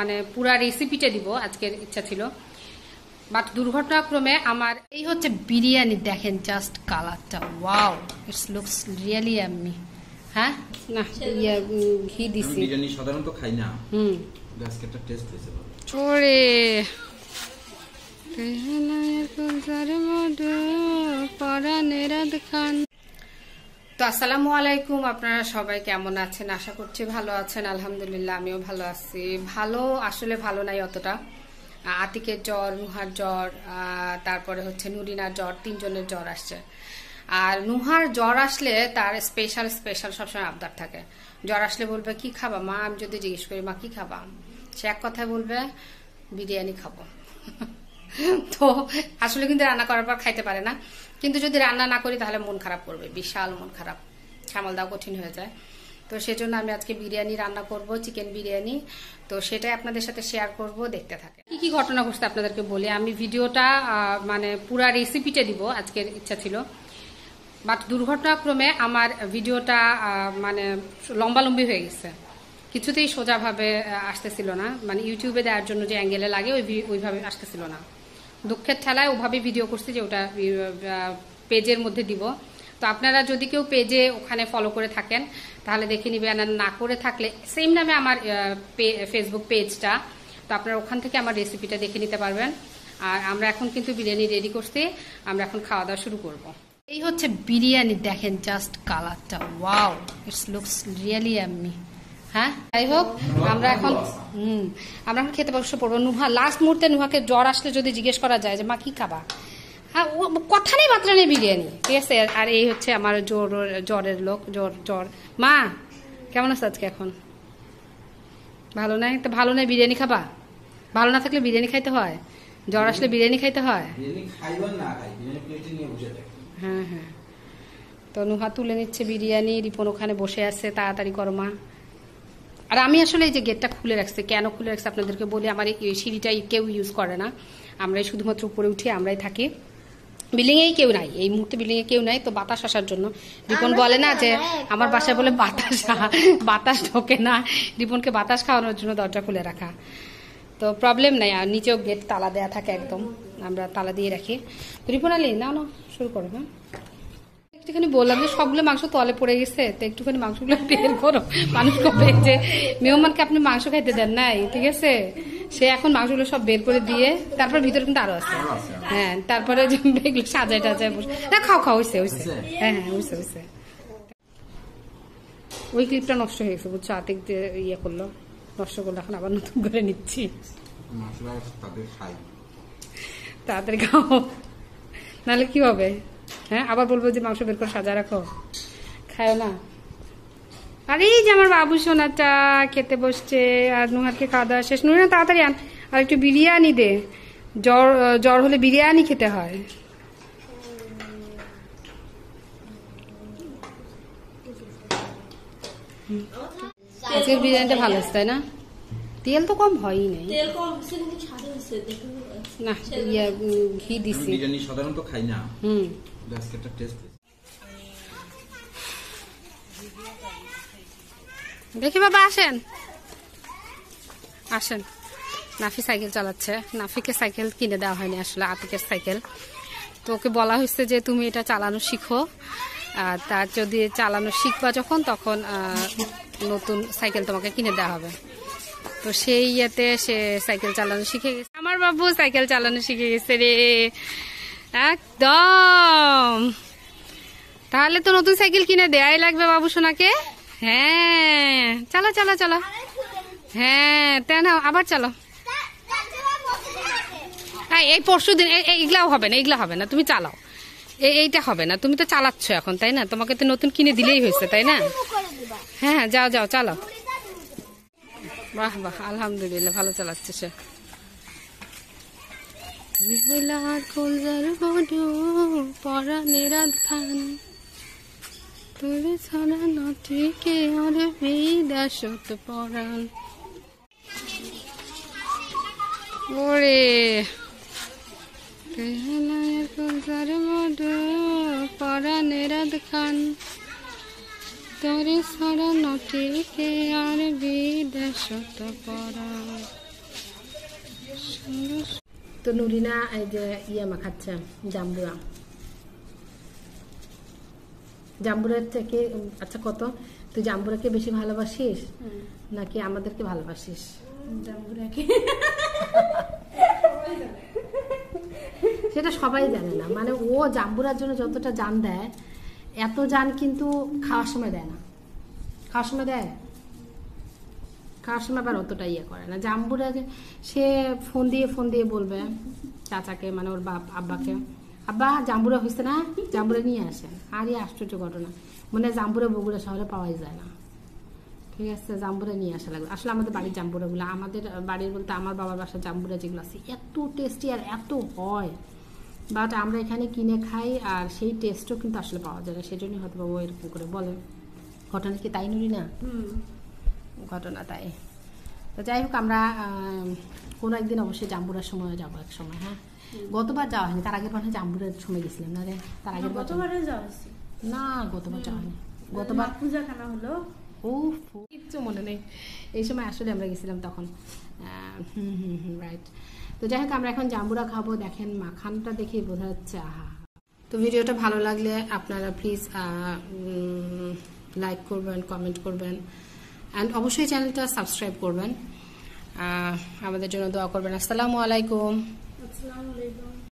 মানে পুরা রেসিপিটা দিব আজকের ইচ্ছা ছিল বাট দুর্ঘটনাক্রমে আমার এই হচ্ছে বিরিয়ানি দেখেন জাস্ট কালারটা ওয়াও ইটস লুকস রিয়েলি আমি হ্যাঁ না ইয়া ঘি দিছি বিরিয়ানি সাধারণত খাই না হুম আজকে খান তো আসসালামু আলাইকুম আপনারা সবাই কেমন আছেন আশা করছি ভালো আছেন আলহামদুলিল্লাহ আমিও ভালো আছি ভালো আসলে ভালো নাই অতটা আতিকের জ্বর নুহার জ্বর তারপরে হচ্ছে নুরিনার জ্বর তিনজনের জ্বর আসছে আর নুহার জ্বর আসলে তার স্পেশাল স্পেশাল সবসময় আবদার থাকে জ্বর আসলে বলবে কি খাবা মা আমি যদি জিজ্ঞেস করি মা কি খাবা সে এক কথায় বলবে বিরিয়ানি খাবো তো আসলে কিন্তু রান্না করার পর খাইতে পারে না কিন্তু যদি রান্না না করি তাহলে মন খারাপ করবে বিশাল মন খারাপ সামাল দেওয়া কঠিন হয়ে যায় তো সেজন্য আমি আজকে বিরিয়ানি রান্না করব চিকেন বিরিয়ানি তো সেটাই আপনাদের সাথে শেয়ার করব দেখতে থাকে কি কি ঘটনা ঘটছে আপনাদেরকে বলি আমি ভিডিওটা মানে পুরা রেসিপিটা দিব আজকের ইচ্ছা ছিল বাট দুর্ঘটনাক্রমে আমার ভিডিওটা মানে লম্বালম্বি হয়ে গেছে কিছুতেই সোজাভাবে আসতেছিল না মানে ইউটিউবে দেওয়ার জন্য যে অ্যাঙ্গেলে লাগে ওই ওইভাবে আসতেছিল না দুঃখের ঠেলায় ওভাবে ভিডিও করছি যে ওটা পেজের মধ্যে দিব তো আপনারা যদি কেউ পেজে ওখানে ফলো করে থাকেন তাহলে দেখে নিবেন আর না করে থাকলে সেম নামে আমার ফেসবুক পেজটা তো আপনারা ওখান থেকে আমার রেসিপিটা দেখে নিতে পারবেন আর আমরা এখন কিন্তু বিরিয়ানি রেডি করছি আমরা এখন খাওয়া দাওয়া শুরু করব। এই হচ্ছে বিরিয়ানি দেখেন জাস্ট কালারটা ওয়াও ইটস লুকস রিয়েলি অ্যামি হ্যাঁ যাই হোক আমরা এখন হুম আমরা এখন খেতে বসে পড়বো নুহা লাস্ট মুহূর্তে নুহাকে জ্বর আসলে যদি জিজ্ঞেস করা যায় যে মা কি খাবা হ্যাঁ ও কথা নেই মাত্রা নেই বিরিয়ানি ঠিক আছে আর এই হচ্ছে আমার জ্বর জ্বরের লোক জ্বর জ্বর মা কেমন আছে আজকে এখন ভালো নাই তো ভালো নাই বিরিয়ানি খাবা ভালো না থাকলে বিরিয়ানি খাইতে হয় জ্বর আসলে বিরিয়ানি খাইতে হয় হ্যাঁ হ্যাঁ তো নুহা তুলে নিচ্ছে বিরিয়ানি রিপন ওখানে বসে আছে তাড়াতাড়ি করো মা আর আমি আসলে এই যে গেটটা খুলে রাখছে কেন খুলে রাখছে আপনাদেরকে বলি আমার এই সিঁড়িটাই কেউ ইউজ করে না আমরাই শুধুমাত্র উপরে উঠি আমরাই থাকি বিল্ডিংয়েই কেউ নাই এই মুহূর্তে বিল্ডিংয়ে কেউ নাই তো বাতাস আসার জন্য রিপন বলে না যে আমার বাসায় বলে বাতাস বাতাস ঢোকে না রিপনকে বাতাস খাওয়ানোর জন্য দরজা খুলে রাখা তো প্রবলেম নাই আর নিচেও গেট তালা দেয়া থাকে একদম আমরা তালা দিয়ে রাখি তো রিপন আলী না না শুরু করো হ্যাঁ একটুখানি বললাম যে সবগুলো মাংস তলে পড়ে গেছে তো একটুখানি মাংসগুলো বের করো মানুষ করে যে মেহমানকে আপনি মাংস খাইতে দেন নাই ঠিক আছে সে এখন মাংসগুলো সব বের করে দিয়ে তারপর ভিতরে কিন্তু আরো আছে হ্যাঁ তারপরে এগুলো সাজায় টাজায় বসে হ্যাঁ খাও খাও হয়েছে হয়েছে হ্যাঁ হ্যাঁ হয়েছে হয়েছে ওই ক্লিপটা নষ্ট হয়ে গেছে বুঝছো আতিক ইয়ে করলো নষ্ট করলো এখন আবার নতুন করে নিচ্ছি তাদের খাও নাহলে কি হবে হ্যাঁ আবার বলবো যে মাংস বের করে সাজা রাখো খায় না আরে যে আমার বাবু সোনাটা খেতে বসছে আর নুহাতকে খাওয়া দাওয়া শেষ নুনা তাড়াতাড়ি আন আর একটু বিরিয়ানি দে জ্বর জ্বর হলে বিরিয়ানি খেতে হয় আজকের বিরিয়ানিটা ভালো আছে তাই না তেল তো কম হয়ই না না ঘি দিছি সাধারণত খাই না হুম দেখি বাবা আসেন আসেন নাফি সাইকেল চালাচ্ছে নাফিকে সাইকেল কিনে দেওয়া হয়নি আসলে আতিকের সাইকেল তো ওকে বলা হয়েছে যে তুমি এটা চালানো শিখো আর তার যদি চালানো শিখবা যখন তখন নতুন সাইকেল তোমাকে কিনে দেওয়া হবে তো সেই ইয়েতে সে সাইকেল চালানো শিখে গেছে আমার বাবু সাইকেল চালানো শিখে গেছে রে একদম তাহলে তো নতুন সাইকেল কিনে দেয়াই লাগবে বাবু সোনাকে হ্যাঁ চলো চলো চলো হ্যাঁ তেন আবার চলো হ্যাঁ এই পরশু দিন এইগুলাও হবে না এইগুলা হবে না তুমি চালাও এইটা হবে না তুমি তো চালাচ্ছ এখন তাই না তোমাকে তো নতুন কিনে দিলেই হয়েছে তাই না হ্যাঁ হ্যাঁ যাও যাও চালাও বাহ বাহ আলহামদুলিল্লাহ ভালো চালাচ্ছে সে হাবিবুল্লাহ কলজার বড় পরাণের খান তোরে ছাড়া নটিকে আর বিদাসত পরাণ ওরে পেহলায়ের কলজার বড় পরাণের খান তোরে ছাড়া নটিকে আর বিদাসত পরাণ তো নুরিনা এই যে ইয়ে মাখাচ্ছে জাম্বুরা জাম্বুরের থেকে আচ্ছা কত তুই জাম্বুরাকে বেশি ভালোবাসিস নাকি আমাদেরকে ভালোবাসিস সেটা সবাই জানে না মানে ও জাম্বুরার জন্য যতটা জান দেয় এত জান কিন্তু খাওয়ার সময় দেয় না খাওয়ার সময় দেয় কাশিম আবার অতটা ইয়ে করে না জাম্বুরা যে সে ফোন দিয়ে ফোন দিয়ে বলবে চাচাকে মানে ওর বাপ আব্বাকে আব্বা জাম্বুরা হয়েছে না জাম্বুরা নিয়ে আসেন আর এই আশ্চর্য ঘটনা মানে জাম্বুরা বগুড়া শহরে পাওয়াই যায় না ঠিক আছে জাম্বুরা নিয়ে আসা লাগবে আসলে আমাদের বাড়ির জাম্বুরাগুলো আমাদের বাড়ির বলতে আমার বাবার বাসার জাম্বুরা যেগুলো আছে এত টেস্টি আর এত হয় বাট আমরা এখানে কিনে খাই আর সেই টেস্টও কিন্তু আসলে পাওয়া যায় না সেজন্যই হয়তো বাবু এরকম করে বলেন ঘটনা কি তাই নুরি না ঘটনা তাই তো যাই হোক আমরা কোনো একদিন অবশ্যই জাম্বুরার সময় যাবো এক সময় হ্যাঁ গতবার যাওয়া হয়নি তার আগের মানে জাম্বুরের সময় গেছিলাম না রে তার আগে গতবারে যাওয়া না গতবার যাওয়া হয়নি গতবার পূজা কেনা হলো কিচ্ছু মনে নেই এই সময় আসলে আমরা গেছিলাম তখন হুম হুম হুম রাইট তো যাই হোক আমরা এখন জাম্বুরা খাবো দেখেন মাখানটা দেখে বোঝা যাচ্ছে আহা তো ভিডিওটা ভালো লাগলে আপনারা প্লিজ লাইক করবেন কমেন্ট করবেন অ্যান্ড অবশ্যই চ্যানেলটা সাবস্ক্রাইব করবেন আমাদের জন্য দোয়া করবেন আসসালামু আলাইকুম আসসালামু আলাইকুম